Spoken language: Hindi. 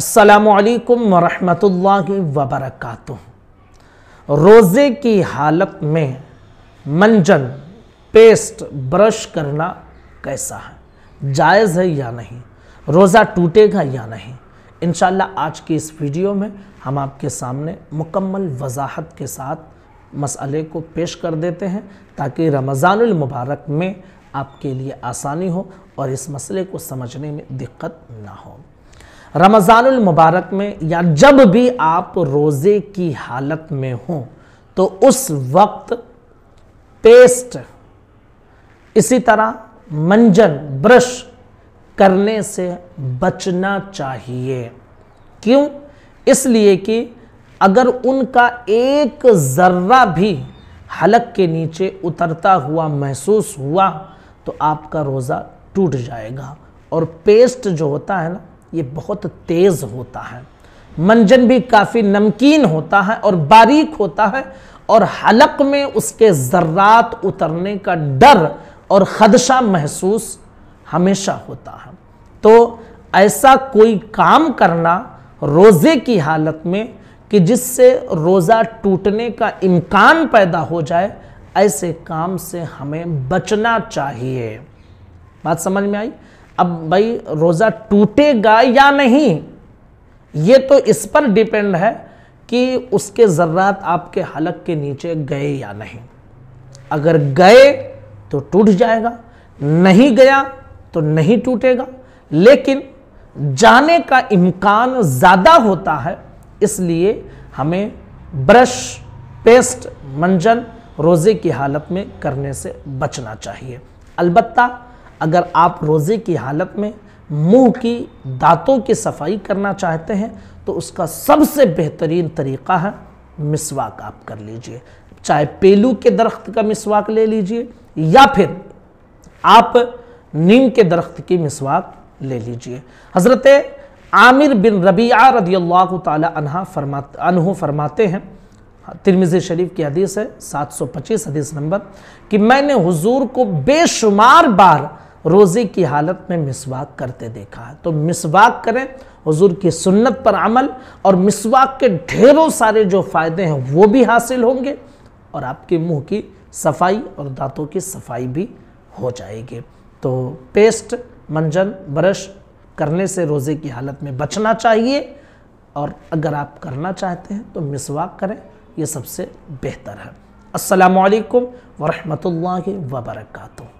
असलकम वरहमतुल्ला वबरक रोज़े की हालत में मंजन पेस्ट ब्रश करना कैसा है जायज़ है या नहीं रोज़ा टूटेगा या नहीं इन आज की इस वीडियो में हम आपके सामने मुकम्मल वजाहत के साथ मसले को पेश कर देते हैं ताकि रमज़ानमबारक में आपके लिए आसानी हो और इस मसले को समझने में दिक्कत ना हो रमज़ानुल मुबारक में या जब भी आप रोज़े की हालत में हों तो उस वक्त पेस्ट इसी तरह मंजन ब्रश करने से बचना चाहिए क्यों इसलिए कि अगर उनका एक ज़र्रा भी हलक के नीचे उतरता हुआ महसूस हुआ तो आपका रोज़ा टूट जाएगा और पेस्ट जो होता है ना ये बहुत तेज़ होता है मंजन भी काफ़ी नमकीन होता है और बारीक होता है और हलक में उसके ज़र्रात उतरने का डर और ख़दशा महसूस हमेशा होता है तो ऐसा कोई काम करना रोज़े की हालत में कि जिससे रोज़ा टूटने का इम्कान पैदा हो जाए ऐसे काम से हमें बचना चाहिए बात समझ में आई अब भाई रोज़ा टूटेगा या नहीं ये तो इस पर डिपेंड है कि उसके ज़र्रात आपके हलक के नीचे गए या नहीं अगर गए तो टूट जाएगा नहीं गया तो नहीं टूटेगा लेकिन जाने का इम्कान ज़्यादा होता है इसलिए हमें ब्रश पेस्ट मंजन रोज़े की हालत में करने से बचना चाहिए अलबत्ता अगर आप रोज़े की हालत में मुंह की दांतों की सफाई करना चाहते हैं तो उसका सबसे बेहतरीन तरीका है मिसवाक आप कर लीजिए चाहे पेलू के दरख्त का मिसवाक ले लीजिए या फिर आप नीम के दरख्त की मिसवाक ले लीजिए हज़रत आमिर बिन रबिया रदी अल्लाह फरमा फरमाते हैं तिरमिज़ शरीफ की हदीस है 725 हदीस नंबर कि मैंने हुजूर को बेशुमार बार रोज़े की हालत में मिसवाक करते देखा है तो मिसवाक करें हुजूर की सुन्नत पर अमल और मिसवाक के ढेरों सारे जो फ़ायदे हैं वो भी हासिल होंगे और आपके मुंह की सफाई और दांतों की सफाई भी हो जाएगी तो पेस्ट मंजन ब्रश करने से रोज़े की हालत में बचना चाहिए और अगर आप करना चाहते हैं तो मिसवाक करें ये सबसे बेहतर है असलकम वरहमल वबरकू